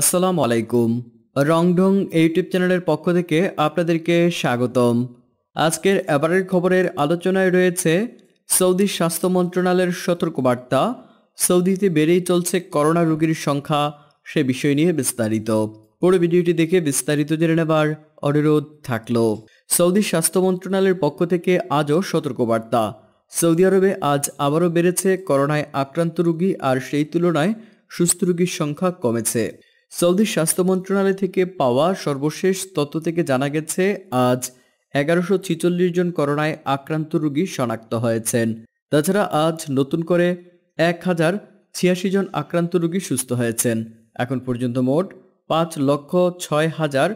আসসালামু আলাইকুম রংঢং ইউটিউব চ্যানেলের পক্ষ থেকে আপনাদেরকে স্বাগতম আজকের এবারের খবরের আলোচনায় রয়েছে সৌদি স্বাস্থ্য মন্ত্রণালয়ের সতর্কবার্তা সৌদিতে বেড়েই চলছে করোনা রোগীর সংখ্যা সে বিষয় নিয়ে বিস্তারিত পুরো ভিডিওটি দেখে বিস্তারিত জেনে নেবার অনুরোধ থাকলো সৌদি স্বাস্থ্য মন্ত্রণালয়ের পক্ষ থেকে আজও সতর্কবার্তা সৌদি আরবে আজ আবারও বেড়েছে করোনায় আক্রান্ত রুগী আর সেই তুলনায় সুস্থ রুগীর সংখ্যা কমেছে সৌদি স্বাস্থ্য মন্ত্রণালয় থেকে পাওয়া সর্বশেষ তথ্য থেকে জানা গেছে আজ এগারোশো ছিচল্লিশ জন করোনায় আক্রান্ত রোগী শনাক্ত হয়েছেন তাছাড়া আজ নতুন করে এক হাজার ছিয়াশি জন আক্রান্ত রোগী সুস্থ হয়েছেন এখন পর্যন্ত মোট পাঁচ লক্ষ ছয় হাজার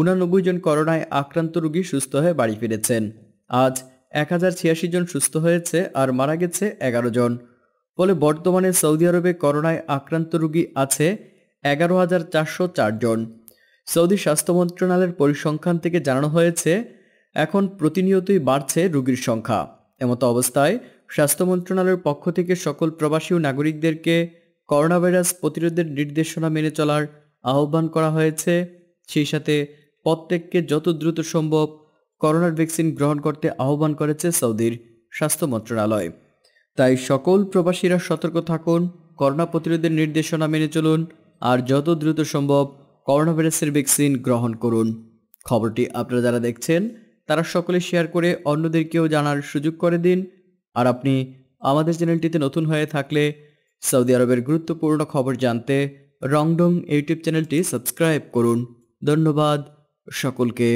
উনানব্বই জন করোনায় আক্রান্ত রোগী সুস্থ হয়ে বাড়ি ফিরেছেন আজ এক হাজার ছিয়াশি জন সুস্থ হয়েছে আর মারা গেছে এগারো জন ফলে বর্তমানে সৌদি আরবে করোনায় আক্রান্ত রোগী আছে এগারো হাজার চারশো চারজন সৌদি স্বাস্থ্য মন্ত্রণালয়ের পরিসংখ্যান থেকে জানানো হয়েছে এখন প্রতিনিয়তই বাড়ছে রোগীর সংখ্যা এমত অবস্থায় স্বাস্থ্য মন্ত্রণালয়ের পক্ষ থেকে সকল প্রবাসী ও নাগরিকদেরকে করোনা ভাইরাস প্রতিরোধের নির্দেশনা মেনে চলার আহ্বান করা হয়েছে সেই সাথে প্রত্যেককে যত দ্রুত সম্ভব করোনার ভ্যাকসিন গ্রহণ করতে আহ্বান করেছে সৌদির স্বাস্থ্য মন্ত্রণালয় তাই সকল প্রবাসীরা সতর্ক থাকুন করোনা প্রতিরোধের নির্দেশনা মেনে চলুন আর যত দ্রুত সম্ভব করোনা ভাইরাসের ভ্যাকসিন গ্রহণ করুন খবরটি আপনারা যারা দেখছেন তারা সকলে শেয়ার করে অন্যদেরকেও জানার সুযোগ করে দিন আর আপনি আমাদের চ্যানেলটিতে নতুন হয়ে থাকলে সৌদি আরবের গুরুত্বপূর্ণ খবর জানতে রংডং ইউটিউব চ্যানেলটি সাবস্ক্রাইব করুন ধন্যবাদ সকলকে